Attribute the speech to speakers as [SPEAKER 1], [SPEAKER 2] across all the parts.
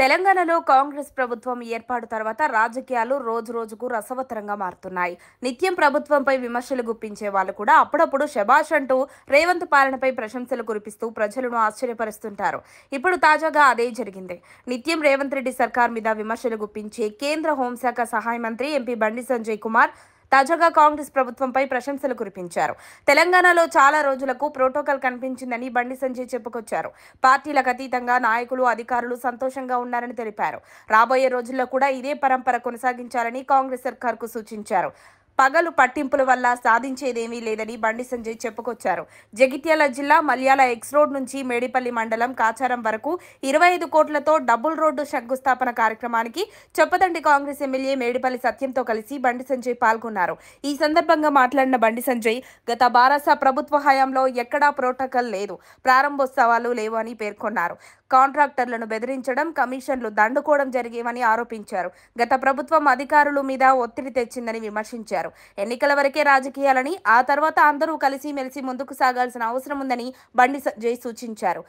[SPEAKER 1] తెలంగాణలో కాంగ్రెస్ ప్రభుత్వం ఏర్పాటు తర్వాత రాజకీయాలు రోజు రోజుకు రసవత్తరంగా మారుతున్నాయి నిత్యం ప్రభుత్వంపై విమర్శలు గుప్పించే వాళ్ళు కూడా అప్పుడప్పుడు శబాష్ అంటూ రేవంత్ పాలనపై ప్రశంసలు కురిపిస్తూ ప్రజలను ఆశ్చర్యపరుస్తుంటారు ఇప్పుడు తాజాగా అదే జరిగింది నిత్యం రేవంత్ రెడ్డి సర్కార్ మీద విమర్శలు గుప్పించే కేంద్ర హోంశాఖ సహాయ మంత్రి ఎంపీ బండి సంజయ్ కుమార్ తాజాగా కాంగ్రెస్ ప్రభుత్వంపై ప్రశంసలు కురిపించారు తెలంగాణలో చాలా రోజులకు ప్రోటోకాల్ కనిపించిందని బండి సంజయ్ చెప్పుకొచ్చారు పార్టీలకు అతీతంగా నాయకులు అధికారులు సంతోషంగా ఉన్నారని తెలిపారు రాబోయే రోజుల్లో కూడా ఇదే పరంపర కొనసాగించాలని కాంగ్రెస్ సర్కార్కు సూచించారు పగలు పట్టింపుల వల్ల సాధించేదేమీ లేదని బండి సంజయ్ చెప్పుకొచ్చారు జగిత్యాల జిల్లా మల్యాల ఎక్స్ రోడ్ నుంచి మేడిపల్లి మండలం కాచారం వరకు ఇరవై ఐదు కోట్లతో డబుల్ రోడ్డు శంకుస్థాపన కార్యక్రమానికి చొప్పదండి కాంగ్రెస్ ఎమ్మెల్యే మేడిపల్లి సత్యంతో కలిసి బండి సంజయ్ పాల్గొన్నారు ఈ సందర్భంగా మాట్లాడిన బండి సంజయ్ గత బారాస ప్రభుత్వ హయాంలో ఎక్కడా ప్రోటోకాల్ లేదు ప్రారంభోత్సవాలు లేవు అని పేర్కొన్నారు కాంట్రాక్టర్లను బెదిరించడం కమిషన్లు దండుకోవడం జరిగేవని ఆరోపించారు గత ప్రభుత్వం అధికారుల మీద ఒత్తిడి తెచ్చిందని విమర్శించారు ఎన్నికల వరకే రాజకీయాలని ఆ తర్వాత అందరూ కలిసిమెలిసి ముందుకు సాగాల్సిన అవసరం ఉందని బండి సంజయ్ సూచించారు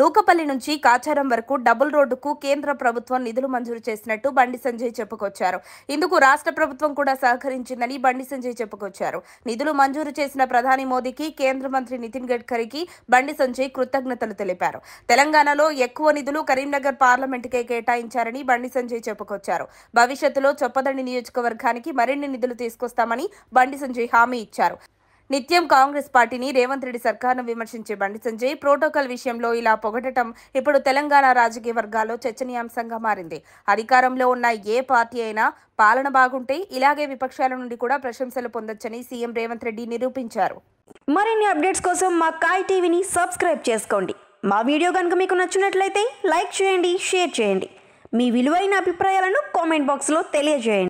[SPEAKER 1] నూకపల్లి నుంచి కాచారం వరకు డబుల్ రోడ్డుకు కేంద్ర ప్రభుత్వం నిధులు మంజూరు చేసినట్టు బండి సంజయ్ చెప్పుకొచ్చారు ఇందుకు రాష్ట్ర ప్రభుత్వం కూడా సహకరించిందని బండి సంజయ్ చెప్పుకొచ్చారు నిధులు మంజూరు చేసిన ప్రధాని మోదీకి కేంద్ర మంత్రి నితిన్ గడ్కరీకి బండి సంజయ్ కృతజ్ఞతలు తెలిపారు తెలంగాణలో ఎక్కువ నిధులు కరీంనగర్ పార్లమెంటుకే కేటాయించారని బండి సంజయ్ చెప్పుకొచ్చారు భవిష్యత్తులో చొప్పదండి నియోజకవర్గానికి మరిన్ని నిధులు తీసుకొస్తామని బండి సంజయ్ హామీ ఇచ్చారు నిత్యం కాంగ్రెస్ పార్టీని రేవంత్ రెడ్డి సర్కార్ను విమర్శించే బండి సంజయ్ ప్రోటోకాల్ విషయంలో ఇలా పొగడటం ఇప్పుడు తెలంగాణ రాజకీయ వర్గాల్లో చర్చనీయాంశంగా మారింది అధికారంలో ఉన్న ఏ పార్టీ అయినా పాలన బాగుంటే ఇలాగే విపక్షాల నుండి కూడా ప్రశంసలు పొందొచ్చని సీఎం రేవంత్ రెడ్డి నిరూపించారు మరిన్ని అప్డేట్స్ కోసం మా కాయ్ టీవీని సబ్స్క్రైబ్ చేసుకోండి మా వీడియో కనుక మీకు నచ్చినట్లయితే లైక్ చేయండి షేర్ చేయండి మీ విలువైన అభిప్రాయాలను కామెంట్ బాక్స్లో తెలియజేయండి